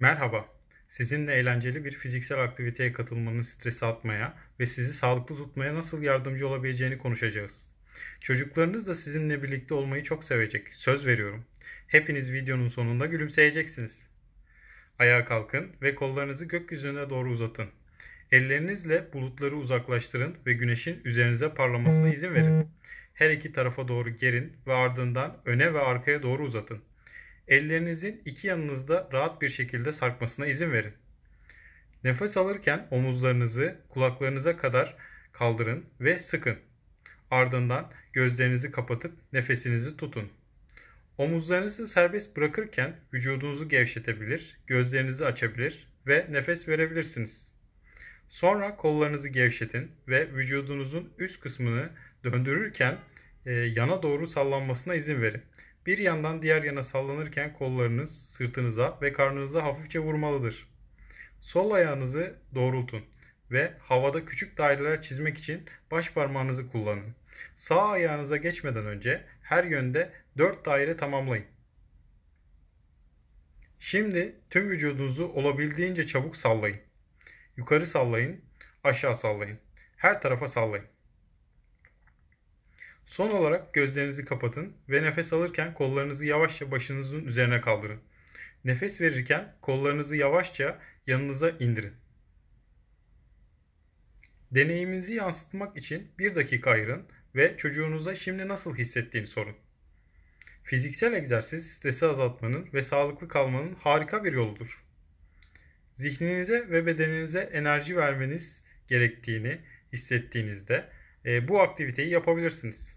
Merhaba. Sizinle eğlenceli bir fiziksel aktiviteye katılmanın stresi atmaya ve sizi sağlıklı tutmaya nasıl yardımcı olabileceğini konuşacağız. Çocuklarınız da sizinle birlikte olmayı çok sevecek. Söz veriyorum. Hepiniz videonun sonunda gülümseyeceksiniz. Ayağa kalkın ve kollarınızı gökyüzüne doğru uzatın. Ellerinizle bulutları uzaklaştırın ve güneşin üzerinize parlamasına izin verin. Her iki tarafa doğru gerin ve ardından öne ve arkaya doğru uzatın. Ellerinizin iki yanınızda rahat bir şekilde sarkmasına izin verin. Nefes alırken omuzlarınızı kulaklarınıza kadar kaldırın ve sıkın. Ardından gözlerinizi kapatıp nefesinizi tutun. Omuzlarınızı serbest bırakırken vücudunuzu gevşetebilir, gözlerinizi açabilir ve nefes verebilirsiniz. Sonra kollarınızı gevşetin ve vücudunuzun üst kısmını döndürürken e, yana doğru sallanmasına izin verin bir yandan diğer yana sallanırken kollarınız sırtınıza ve karnınıza hafifçe vurmalıdır. Sol ayağınızı doğrultun ve havada küçük daireler çizmek için baş parmağınızı kullanın. Sağ ayağınıza geçmeden önce her yönde 4 daire tamamlayın. Şimdi tüm vücudunuzu olabildiğince çabuk sallayın. Yukarı sallayın, aşağı sallayın. Her tarafa sallayın. Son olarak gözlerinizi kapatın ve nefes alırken kollarınızı yavaşça başınızın üzerine kaldırın. Nefes verirken kollarınızı yavaşça yanınıza indirin. Deneyiminizi yansıtmak için bir dakika ayırın ve çocuğunuza şimdi nasıl hissettiğini sorun. Fiziksel egzersiz stresi azaltmanın ve sağlıklı kalmanın harika bir yoludur. Zihninize ve bedeninize enerji vermeniz gerektiğini hissettiğinizde e, bu aktiviteyi yapabilirsiniz.